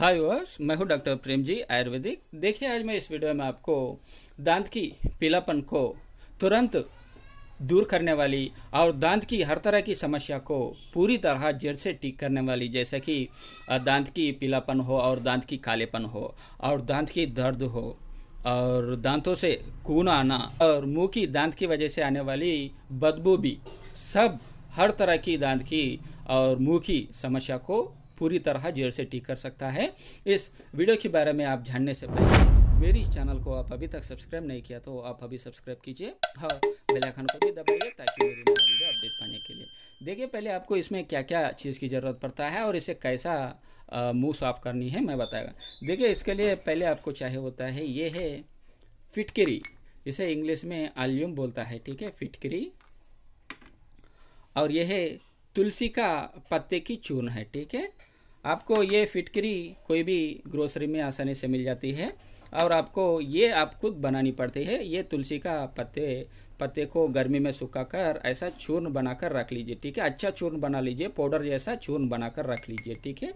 हाय verse मैं हूं doctor प्रेम जी आयुर्वेदिक देखिए आज मैं इस वीडियो में आपको दांत की पीलापन को तुरंत दूर करने वाली और दांत की हर तरह की समस्या को पूरी तरह जड़ से ठीक करने वाली जैसे कि दांत की पीलापन हो और दांत की कालेपन हो और दांत की दर्द हो और दांतों से कून आना और मुँह की दांत की वजह से आने वाली बदबू भी सब हर तरह की दांत की और मुँह की समस्या को पूरी तरह जेल से ठीक कर सकता है इस वीडियो के बारे में आप जानने से पहले मेरी इस चैनल को आप अभी तक सब्सक्राइब नहीं किया तो आप अभी सब्सक्राइब कीजिए और बेल आइकन को भी दबाइए ताकि मेरी नया वीडियो अपडेट पाने के लिए देखिए पहले आपको इसमें क्या क्या चीज़ की ज़रूरत पड़ता है और इसे कैसा मुंह साफ़ करनी है मैं बताएगा देखिए इसके लिए पहले आपको चाहिए होता है ये है फिटकरी इसे इंग्लिश में आल्यूम बोलता है ठीक है फिटकरी और यह है तुलसी का पत्ते की चूर्ण है ठीक है आपको ये फिटकरी कोई भी ग्रोसरी में आसानी से मिल जाती है और आपको ये आप खुद बनानी पड़ती है ये तुलसी का पत्ते पत्ते को गर्मी में सुखा कर ऐसा चूर्ण बनाकर रख लीजिए ठीक है अच्छा चूर्ण बना लीजिए पाउडर जैसा चूर्ण बनाकर रख लीजिए ठीक है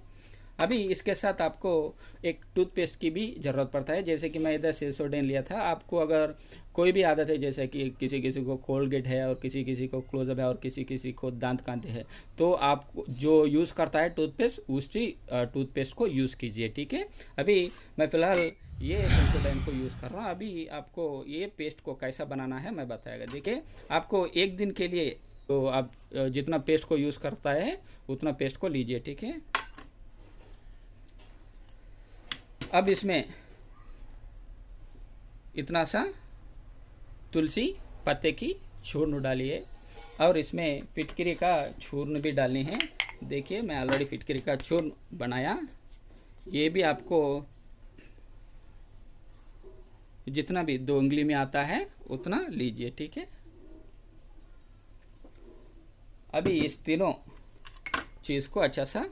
अभी इसके साथ आपको एक टूथपेस्ट की भी ज़रूरत पड़ता है जैसे कि मैं इधर सेसोडेन लिया था आपको अगर कोई भी आदत है जैसे कि किसी किसी को कोलगेट है और किसी किसी को क्लोजअप है और किसी किसी को दांत कांति है तो आप जो यूज़ करता है टूथपेस्ट उसी टूथपेस्ट को यूज़ कीजिए ठीक है अभी मैं फ़िलहाल ये सेंसोडाइन को यूज़ कर रहा हूँ अभी आपको ये पेस्ट को कैसा बनाना है मैं बताएगा देखिए आपको एक दिन के लिए तो आप जितना पेस्ट को यूज़ करता है उतना पेस्ट को लीजिए ठीक है अब इसमें इतना सा तुलसी पत्ते की छूर्ण डालिए और इसमें फिटकरी का छूर्ण भी डालनी है देखिए मैं ऑलरेडी फिटकरी का चूर्ण बनाया ये भी आपको जितना भी दो उंगली में आता है उतना लीजिए ठीक है अभी इस तीनों चीज़ को अच्छा सा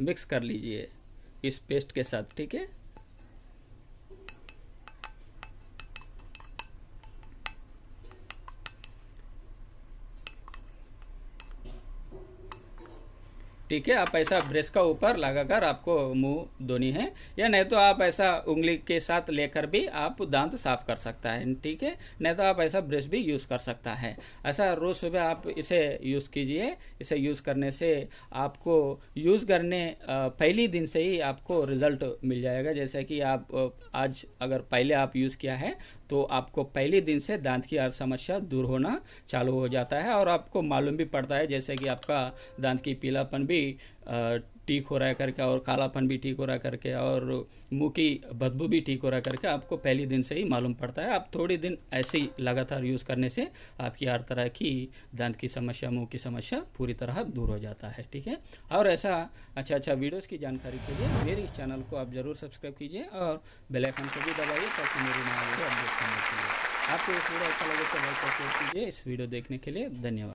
मिक्स कर लीजिए इस पेस्ट के साथ ठीक है ठीक है आप ऐसा ब्रश का ऊपर लगाकर आपको मुंह धोनी है या नहीं तो आप ऐसा उंगली के साथ लेकर भी आप दांत साफ कर सकता है ठीक है नहीं तो आप ऐसा ब्रश भी यूज़ कर सकता है ऐसा रोज़ सुबह आप इसे यूज़ कीजिए इसे यूज़ करने से आपको यूज़ करने पहले दिन से ही आपको रिज़ल्ट मिल जाएगा जैसे कि आप आज अगर पहले आप यूज़ किया है तो आपको पहले दिन से दांत की समस्या दूर होना चालू हो जाता है और आपको मालूम भी पड़ता है जैसे कि आपका दांत की पीलापन भी भी ठीक हो रहा है करके और कालापन भी ठीक हो रहा करके और मुँह की बदबू भी ठीक हो रहा करके आपको पहले दिन से ही मालूम पड़ता है आप थोड़े दिन ऐसे ही लगातार यूज़ करने से आपकी हर तरह की दांत की समस्या मुँह की समस्या पूरी तरह दूर हो जाता है ठीक है और ऐसा अच्छा अच्छा वीडियोस की जानकारी के लिए मेरे इस चैनल को आप ज़रूर सब्सक्राइब कीजिए और बेलाइकन को भी दबाइए ताकि मेरी नया वीडियो अपडेट करने के लिए आपको इस वीडियो अच्छा लगे तो लाइक और शेयर कीजिए इस वीडियो देखने के लिए धन्यवाद